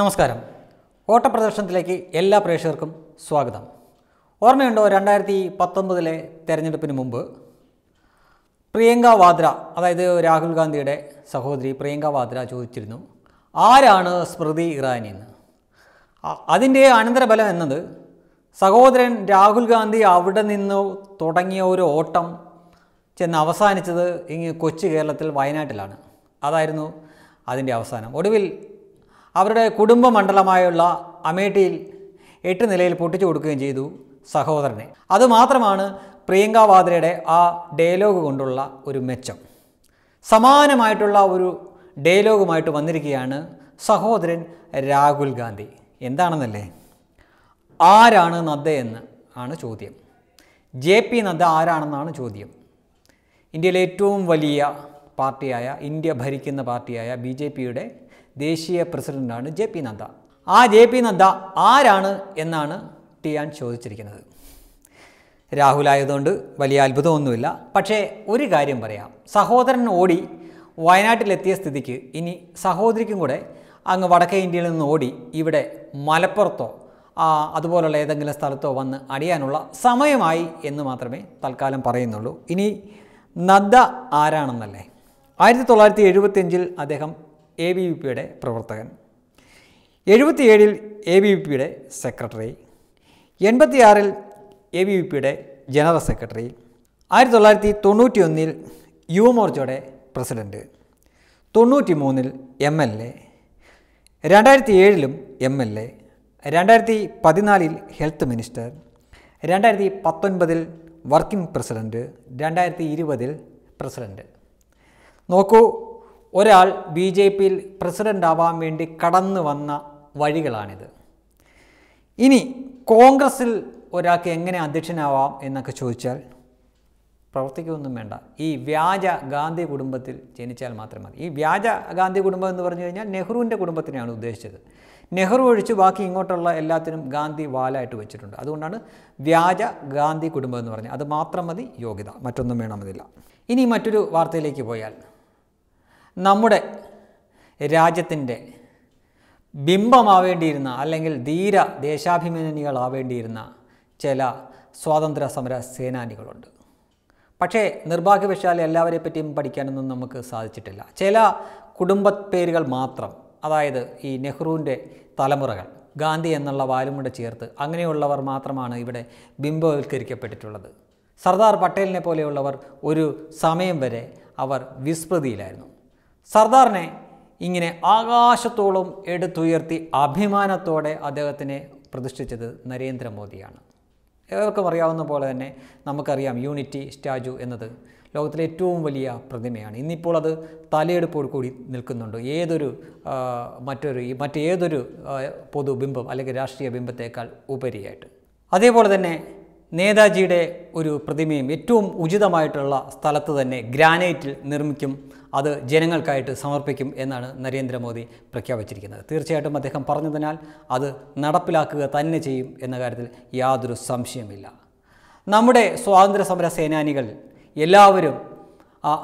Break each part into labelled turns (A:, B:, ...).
A: നമസ്കാരം ഓട്ടപ്രദർശനത്തിലേക്ക് എല്ലാ പ്രേക്ഷകർക്കും സ്വാഗതം ഓർമ്മയുണ്ടോ രണ്ടായിരത്തി പത്തൊമ്പതിലെ തെരഞ്ഞെടുപ്പിന് മുമ്പ് പ്രിയങ്ക വാദ്ര അതായത് രാഹുൽ ഗാന്ധിയുടെ സഹോദരി പ്രിയങ്ക വാദ്ര ചോദിച്ചിരുന്നു ആരാണ് സ്മൃതി ഇറാനി എന്ന് അതിൻ്റെ അനന്തരബലം എന്നത് സഹോദരൻ രാഹുൽ ഗാന്ധി അവിടെ നിന്ന് തുടങ്ങിയ ഒരു ഓട്ടം ചെന്ന് അവസാനിച്ചത് ഇങ്ങ് കൊച്ചു കേരളത്തിൽ വയനാട്ടിലാണ് അതായിരുന്നു അതിൻ്റെ അവസാനം ഒടുവിൽ അവരുടെ കുടുംബ മണ്ഡലമായുള്ള അമേഠിയിൽ എട്ട് നിലയിൽ പൊട്ടിച്ചു കൊടുക്കുകയും ചെയ്തു സഹോദരനെ അതുമാത്രമാണ് പ്രിയങ്ക വാദ്രയുടെ ആ ഡയലോഗ് കൊണ്ടുള്ള ഒരു മെച്ചം സമാനമായിട്ടുള്ള ഒരു ഡയലോഗുമായിട്ട് വന്നിരിക്കുകയാണ് സഹോദരൻ രാഹുൽ ഗാന്ധി എന്താണെന്നല്ലേ ആരാണ് നദ്ദയെന്ന് ആണ് ചോദ്യം ജെ പി നദ്ദ ആരാണെന്നാണ് ചോദ്യം ഇന്ത്യയിലെ ഏറ്റവും വലിയ പാർട്ടിയായ ഇന്ത്യ ഭരിക്കുന്ന പാർട്ടിയായ ബി ജെ പിയുടെ ദേശീയ പ്രസിഡന്റാണ് ജെ പി നദ്ദ ആ ജെ പി നദ്ദ ആരാണ് എന്നാണ് ടിയാൻ ചോദിച്ചിരിക്കുന്നത് രാഹുൽ ആയതുകൊണ്ട് വലിയ അത്ഭുതമൊന്നുമില്ല പക്ഷേ ഒരു കാര്യം പറയാം സഹോദരൻ ഓടി വയനാട്ടിലെത്തിയ സ്ഥിതിക്ക് ഇനി സഹോദരിക്കും കൂടെ അങ്ങ് വടക്കേ ഇന്ത്യയിൽ നിന്ന് ഓടി ഇവിടെ മലപ്പുറത്തോ അതുപോലുള്ള ഏതെങ്കിലും സ്ഥലത്തോ വന്ന് അടിയാനുള്ള സമയമായി എന്ന് മാത്രമേ തൽക്കാലം പറയുന്നുള്ളൂ ഇനി നദ്ദ ആരാണെന്നല്ലേ ആയിരത്തി തൊള്ളായിരത്തി എഴുപത്തിയഞ്ചിൽ അദ്ദേഹം എ ബി വി പിയുടെ പ്രവർത്തകൻ എഴുപത്തിയേഴിൽ എ ബി വി പിയുടെ സെക്രട്ടറി എൺപത്തിയാറിൽ എ ബി വി പിയുടെ ജനറൽ സെക്രട്ടറി ആയിരത്തി തൊള്ളായിരത്തി തൊണ്ണൂറ്റി ഒന്നിൽ യുവമോർച്ചയുടെ പ്രസിഡൻറ്റ് തൊണ്ണൂറ്റി മൂന്നിൽ എം എൽ എ രണ്ടായിരത്തി ഏഴിലും എം എൽ എ രണ്ടായിരത്തി പതിനാലിൽ ഹെൽത്ത് മിനിസ്റ്റർ രണ്ടായിരത്തി പത്തൊൻപതിൽ വർക്കിംഗ് പ്രസിഡൻറ്റ് രണ്ടായിരത്തി ഇരുപതിൽ പ്രസിഡൻറ്റ് നോക്കൂ ഒരാൾ ബി ജെ പിയിൽ പ്രസിഡൻ്റ് ആവാൻ വേണ്ടി കടന്നു വന്ന വഴികളാണിത് ഇനി കോൺഗ്രസ്സിൽ ഒരാൾക്ക് എങ്ങനെ അധ്യക്ഷനാവാം എന്നൊക്കെ ചോദിച്ചാൽ പ്രവർത്തിക്കൊന്നും വേണ്ട ഈ വ്യാജ ഗാന്ധി കുടുംബത്തിൽ ജനിച്ചാൽ മാത്രം മതി ഈ വ്യാജ ഗാന്ധി കുടുംബം എന്ന് പറഞ്ഞു കഴിഞ്ഞാൽ നെഹ്റുവിൻ്റെ കുടുംബത്തിനെയാണ് ഉദ്ദേശിച്ചത് നെഹ്റു ഒഴിച്ച് ബാക്കി ഇങ്ങോട്ടുള്ള എല്ലാത്തിനും ഗാന്ധി വാലായിട്ട് വെച്ചിട്ടുണ്ട് അതുകൊണ്ടാണ് വ്യാജ ഗാന്ധി കുടുംബം എന്ന് പറഞ്ഞത് അത് മാത്രം മതി യോഗ്യത മറ്റൊന്നും വേണമെന്നില്ല ഇനി മറ്റൊരു വാർത്തയിലേക്ക് പോയാൽ നമ്മുടെ രാജ്യത്തിൻ്റെ ബിംബമാവേണ്ടിയിരുന്ന അല്ലെങ്കിൽ ധീര ദേശാഭിമാനികളാവേണ്ടിയിരുന്ന ചില സ്വാതന്ത്ര്യ സമര സേനാനികളുണ്ട് പക്ഷേ നിർഭാഗ്യവശാൽ എല്ലാവരെ പറ്റിയും പഠിക്കാനൊന്നും നമുക്ക് സാധിച്ചിട്ടില്ല ചില കുടുംബ പേരുകൾ മാത്രം അതായത് ഈ നെഹ്റുവിൻ്റെ തലമുറകൾ ഗാന്ധി എന്നുള്ള വാലും കൂടെ ചേർത്ത് അങ്ങനെയുള്ളവർ മാത്രമാണ് ഇവിടെ ബിംബവൽക്കരിക്കപ്പെട്ടിട്ടുള്ളത് സർദാർ പട്ടേലിനെ പോലെയുള്ളവർ ഒരു സമയം വരെ അവർ വിസ്മൃതിയിലായിരുന്നു സർദാറിനെ ഇങ്ങനെ ആകാശത്തോളം എടുത്തുയർത്തി അഭിമാനത്തോടെ അദ്ദേഹത്തിനെ പ്രതിഷ്ഠിച്ചത് നരേന്ദ്രമോദിയാണ് ഏവർക്കും അറിയാവുന്ന പോലെ തന്നെ നമുക്കറിയാം യൂണിറ്റി സ്റ്റാച്ചു എന്നത് ലോകത്തിലെ ഏറ്റവും വലിയ പ്രതിമയാണ് ഇന്നിപ്പോൾ അത് തലയെടുപ്പോട് കൂടി നിൽക്കുന്നുണ്ട് ഏതൊരു മറ്റൊരു മറ്റേതൊരു പൊതുബിംബം അല്ലെങ്കിൽ രാഷ്ട്രീയ ബിംബത്തേക്കാൾ ഉപരിയായിട്ട് അതേപോലെ തന്നെ നേതാജിയുടെ ഒരു പ്രതിമയും ഏറ്റവും ഉചിതമായിട്ടുള്ള സ്ഥലത്ത് തന്നെ ഗ്രാനൈറ്റിൽ നിർമ്മിക്കും അത് ജനങ്ങൾക്കായിട്ട് സമർപ്പിക്കും എന്നാണ് നരേന്ദ്രമോദി പ്രഖ്യാപിച്ചിരിക്കുന്നത് തീർച്ചയായിട്ടും അദ്ദേഹം പറഞ്ഞതിനാൽ അത് നടപ്പിലാക്കുക തന്നെ ചെയ്യും എന്ന കാര്യത്തിൽ യാതൊരു സംശയമില്ല നമ്മുടെ സ്വാതന്ത്ര്യ സമര സേനാനികൾ എല്ലാവരും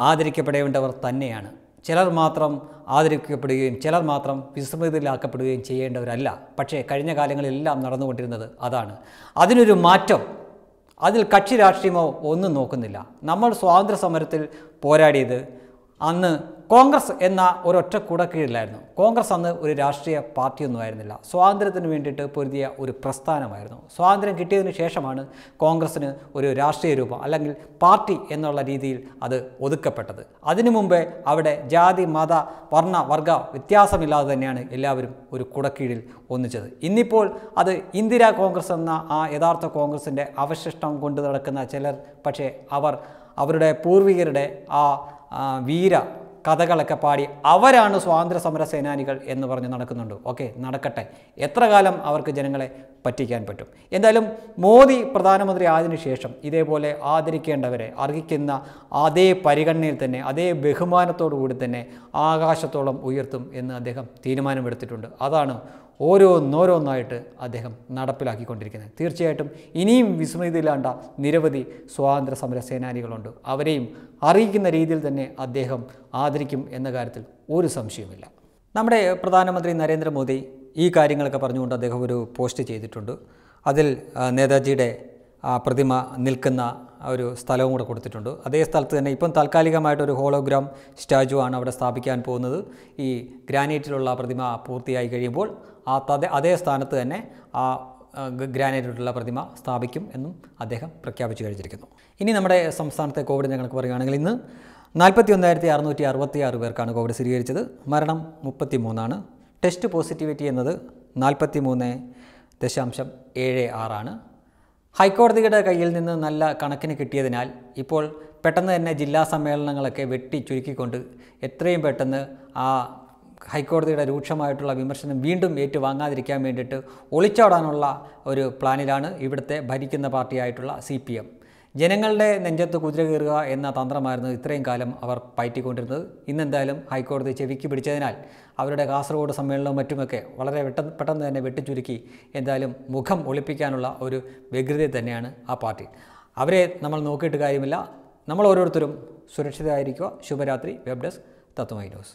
A: ആദരിക്കപ്പെടേണ്ടവർ തന്നെയാണ് ചിലർ മാത്രം ആദരിക്കപ്പെടുകയും ചിലർ മാത്രം വിസ്മൃതിയിലാക്കപ്പെടുകയും ചെയ്യേണ്ടവരല്ല പക്ഷേ കഴിഞ്ഞ കാലങ്ങളിലെല്ലാം നടന്നുകൊണ്ടിരുന്നത് അതാണ് അതിനൊരു മാറ്റം അതിൽ കക്ഷി രാഷ്ട്രീയമോ ഒന്നും നോക്കുന്നില്ല നമ്മൾ സ്വാതന്ത്ര്യ സമരത്തിൽ പോരാടിയത് അന്ന് കോൺഗ്രസ് എന്ന ഒരൊറ്റ കുടക്കീഴിലായിരുന്നു കോൺഗ്രസ് അന്ന് ഒരു രാഷ്ട്രീയ പാർട്ടിയൊന്നും ആയിരുന്നില്ല സ്വാതന്ത്ര്യത്തിന് വേണ്ടിയിട്ട് പൊരുതിയ ഒരു പ്രസ്ഥാനമായിരുന്നു സ്വാതന്ത്ര്യം കിട്ടിയതിന് ശേഷമാണ് കോൺഗ്രസ്സിന് ഒരു രാഷ്ട്രീയ രൂപം അല്ലെങ്കിൽ പാർട്ടി എന്നുള്ള രീതിയിൽ അത് ഒതുക്കപ്പെട്ടത് അതിനു മുമ്പേ അവിടെ ജാതി മത വർണ്ണ വർഗ വ്യത്യാസമില്ലാതെ തന്നെയാണ് എല്ലാവരും ഒരു കുടക്കീഴിൽ ഒന്നിച്ചത് ഇന്നിപ്പോൾ അത് ഇന്ദിരാ കോൺഗ്രസ് എന്ന ആ യഥാർത്ഥ കോൺഗ്രസിൻ്റെ അവശിഷ്ടം കൊണ്ടു നടക്കുന്ന ചിലർ പക്ഷേ അവർ അവരുടെ പൂർവികരുടെ ആ വീര കഥകളൊക്കെ പാടി അവരാണ് സ്വാതന്ത്ര്യ സമര സേനാനികൾ എന്ന് പറഞ്ഞ് നടക്കുന്നുണ്ട് ഓക്കെ നടക്കട്ടെ എത്ര കാലം അവർക്ക് ജനങ്ങളെ പറ്റിക്കാൻ പറ്റും എന്തായാലും മോദി പ്രധാനമന്ത്രി ആയതിനു ശേഷം ഇതേപോലെ ആദരിക്കേണ്ടവരെ അർഹിക്കുന്ന അതേ പരിഗണനയിൽ തന്നെ അതേ ബഹുമാനത്തോടു കൂടി തന്നെ ആകാശത്തോളം ഉയർത്തും എന്ന് അദ്ദേഹം തീരുമാനമെടുത്തിട്ടുണ്ട് അതാണ് ഓരോന്നോരോന്നായിട്ട് അദ്ദേഹം നടപ്പിലാക്കിക്കൊണ്ടിരിക്കുന്നത് തീർച്ചയായിട്ടും ഇനിയും വിസ്മൃതിയില്ലാണ്ട നിരവധി സ്വാതന്ത്ര്യ സമര സേനാനികളുണ്ട് അവരെയും അറിയിക്കുന്ന രീതിയിൽ തന്നെ അദ്ദേഹം ആദരിക്കും എന്ന കാര്യത്തിൽ ഒരു സംശയവുമില്ല നമ്മുടെ പ്രധാനമന്ത്രി നരേന്ദ്രമോദി ഈ കാര്യങ്ങളൊക്കെ പറഞ്ഞുകൊണ്ട് അദ്ദേഹം ഒരു പോസ്റ്റ് ചെയ്തിട്ടുണ്ട് അതിൽ നേതാജിയുടെ പ്രതിമ നിൽക്കുന്ന ഒരു സ്ഥലവും കൂടെ കൊടുത്തിട്ടുണ്ട് അതേ സ്ഥലത്ത് തന്നെ ഇപ്പം താൽക്കാലികമായിട്ടൊരു ഹോളോഗ്രാം സ്റ്റാച്ചു ആണ് അവിടെ സ്ഥാപിക്കാൻ പോകുന്നത് ഈ ഗ്രാനൈറ്റിലുള്ള പ്രതിമ പൂർത്തിയായി കഴിയുമ്പോൾ ആ അതേ സ്ഥാനത്ത് തന്നെ ആ ഗ്രാനൈറ്റിലുള്ള പ്രതിമ സ്ഥാപിക്കും എന്നും അദ്ദേഹം പ്രഖ്യാപിച്ചു കഴിഞ്ഞിരിക്കുന്നു ഇനി നമ്മുടെ സംസ്ഥാനത്തെ കോവിഡ് ഞങ്ങൾക്ക് പറയുകയാണെങ്കിൽ ഇന്ന് നാൽപ്പത്തി ഒന്നായിരത്തി അറുന്നൂറ്റി അറുപത്തി ആറ് പേർക്കാണ് കോവിഡ് സ്ഥിരീകരിച്ചത് മരണം മുപ്പത്തി മൂന്നാണ് ടെസ്റ്റ് പോസിറ്റിവിറ്റി എന്നത് നാൽപ്പത്തി മൂന്ന് ദശാംശം ഏഴ് ആറാണ് ഹൈക്കോടതിയുടെ കയ്യിൽ നിന്ന് നല്ല കണക്കിന് കിട്ടിയതിനാൽ ഇപ്പോൾ പെട്ടെന്ന് തന്നെ ജില്ലാ സമ്മേളനങ്ങളൊക്കെ വെട്ടി ചുരുക്കിക്കൊണ്ട് എത്രയും പെട്ടെന്ന് ആ ഹൈക്കോടതിയുടെ രൂക്ഷമായിട്ടുള്ള വിമർശനം വീണ്ടും ഏറ്റുവാങ്ങാതിരിക്കാൻ വേണ്ടിയിട്ട് ഒളിച്ചോടാനുള്ള ഒരു പ്ലാനിലാണ് ഇവിടുത്തെ ഭരിക്കുന്ന പാർട്ടിയായിട്ടുള്ള സി പി എം ജനങ്ങളുടെ നെഞ്ചത്ത് കുതിര കയറുക എന്ന തന്ത്രമായിരുന്നു ഇത്രയും കാലം അവർ പയറ്റിക്കൊണ്ടിരുന്നത് ഇന്നെന്തായാലും ഹൈക്കോടതി ചെവിക്ക് പിടിച്ചതിനാൽ അവരുടെ കാസർഗോഡ് സമ്മേളനവും മറ്റുമൊക്കെ വളരെ പെട്ടെന്ന് തന്നെ വെട്ടിച്ചുരുക്കി എന്തായാലും മുഖം ഒളിപ്പിക്കാനുള്ള ഒരു വ്യഗ്രത തന്നെയാണ് ആ പാർട്ടി അവരെ നമ്മൾ നോക്കിയിട്ട് കാര്യമില്ല നമ്മൾ ഓരോരുത്തരും സുരക്ഷിതരായിരിക്കുക ശുഭരാത്രി വെബ് ഡെസ്ക് തത്വമൈ ന്യൂസ്